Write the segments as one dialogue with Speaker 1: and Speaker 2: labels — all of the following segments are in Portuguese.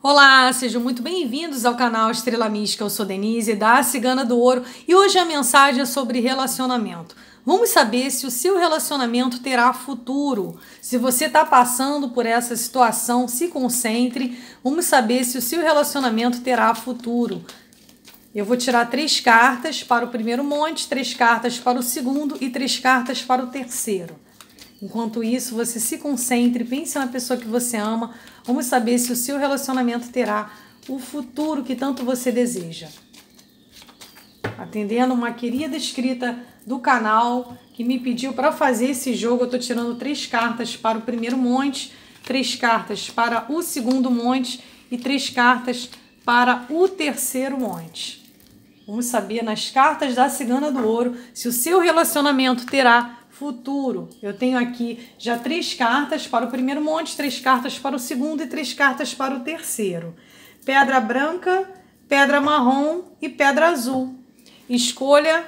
Speaker 1: Olá, sejam muito bem-vindos ao canal Estrela Mística. Eu sou Denise, da Cigana do Ouro, e hoje a mensagem é sobre relacionamento. Vamos saber se o seu relacionamento terá futuro. Se você está passando por essa situação, se concentre. Vamos saber se o seu relacionamento terá futuro. Eu vou tirar três cartas para o primeiro monte, três cartas para o segundo e três cartas para o terceiro. Enquanto isso, você se concentre, pense na pessoa que você ama. Vamos saber se o seu relacionamento terá o futuro que tanto você deseja. Atendendo uma querida escrita do canal que me pediu para fazer esse jogo, eu estou tirando três cartas para o primeiro monte, três cartas para o segundo monte e três cartas para o terceiro monte. Vamos saber nas cartas da Cigana do Ouro se o seu relacionamento terá futuro. Eu tenho aqui já três cartas para o primeiro monte, três cartas para o segundo e três cartas para o terceiro. Pedra branca, pedra marrom e pedra azul. Escolha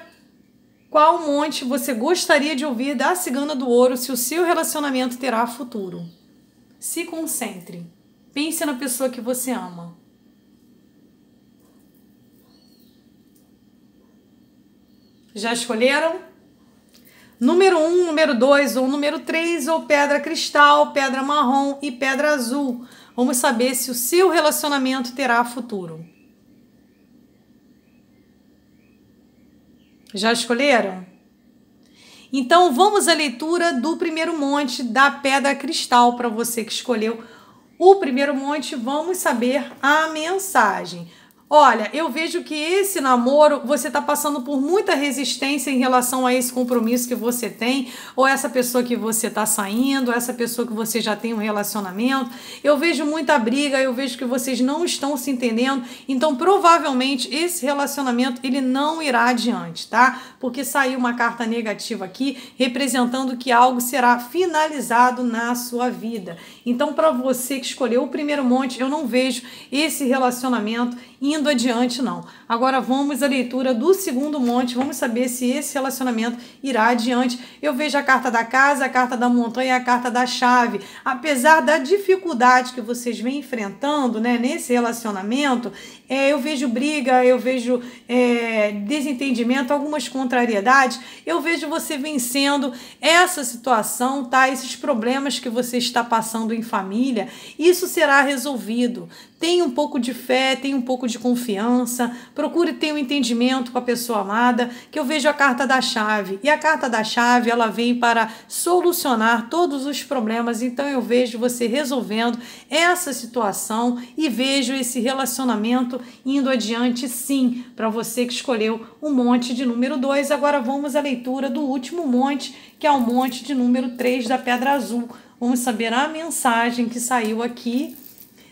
Speaker 1: qual monte você gostaria de ouvir da Cigana do Ouro se o seu relacionamento terá futuro. Se concentre. Pense na pessoa que você ama. Já escolheram? Número 1, um, número 2 ou número 3, ou pedra cristal, pedra marrom e pedra azul. Vamos saber se o seu relacionamento terá futuro. Já escolheram? Então vamos à leitura do primeiro monte da pedra cristal para você que escolheu o primeiro monte. Vamos saber a mensagem. Olha, eu vejo que esse namoro você está passando por muita resistência em relação a esse compromisso que você tem, ou essa pessoa que você está saindo, essa pessoa que você já tem um relacionamento. Eu vejo muita briga, eu vejo que vocês não estão se entendendo. Então, provavelmente esse relacionamento ele não irá adiante, tá? Porque saiu uma carta negativa aqui representando que algo será finalizado na sua vida. Então, para você que escolheu o primeiro monte, eu não vejo esse relacionamento indo indo adiante, não. Agora vamos à leitura do segundo monte, vamos saber se esse relacionamento irá adiante. Eu vejo a carta da casa, a carta da montanha, a carta da chave. Apesar da dificuldade que vocês vêm enfrentando né, nesse relacionamento, é, eu vejo briga, eu vejo é, desentendimento, algumas contrariedades. Eu vejo você vencendo essa situação, tá? Esses problemas que você está passando em família, isso será resolvido. Tem um pouco de fé, tem um pouco de confiança confiança procure ter um entendimento com a pessoa amada, que eu vejo a carta da chave. E a carta da chave, ela vem para solucionar todos os problemas, então eu vejo você resolvendo essa situação e vejo esse relacionamento indo adiante sim, para você que escolheu o monte de número 2. Agora vamos à leitura do último monte, que é o monte de número 3 da Pedra Azul. Vamos saber a mensagem que saiu aqui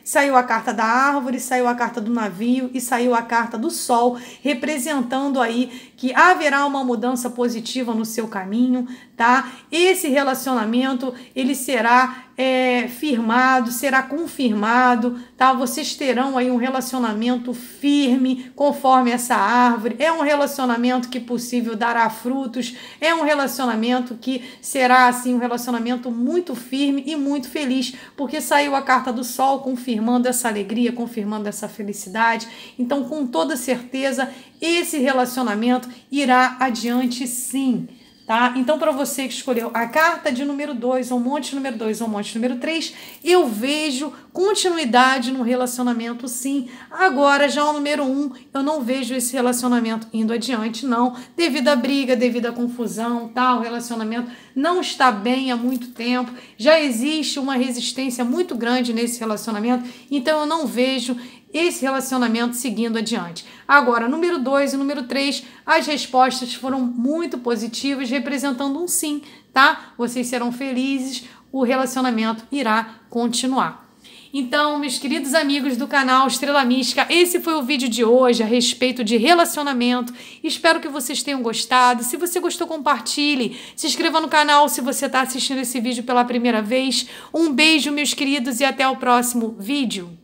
Speaker 1: Saiu a carta da árvore, saiu a carta do navio e saiu a carta do sol, representando aí que haverá uma mudança positiva no seu caminho, tá? Esse relacionamento ele será é, firmado, será confirmado, tá? Vocês terão aí um relacionamento firme, conforme essa árvore. É um relacionamento que possível dará frutos. É um relacionamento que será assim um relacionamento muito firme e muito feliz, porque saiu a carta do sol confirmando essa alegria, confirmando essa felicidade. Então, com toda certeza, esse relacionamento irá adiante, sim Tá? Então, para você que escolheu a carta de número 2, ou monte número 2, ou monte número 3, eu vejo continuidade no relacionamento, sim. Agora, já o número 1, um, eu não vejo esse relacionamento indo adiante, não. Devido à briga, devido à confusão, tal, tá? o relacionamento não está bem há muito tempo. Já existe uma resistência muito grande nesse relacionamento, então eu não vejo esse relacionamento seguindo adiante. Agora, número 2 e número 3, as respostas foram muito positivas, representando um sim, tá? Vocês serão felizes, o relacionamento irá continuar. Então, meus queridos amigos do canal Estrela Mística, esse foi o vídeo de hoje a respeito de relacionamento. Espero que vocês tenham gostado. Se você gostou, compartilhe. Se inscreva no canal se você está assistindo esse vídeo pela primeira vez. Um beijo, meus queridos, e até o próximo vídeo.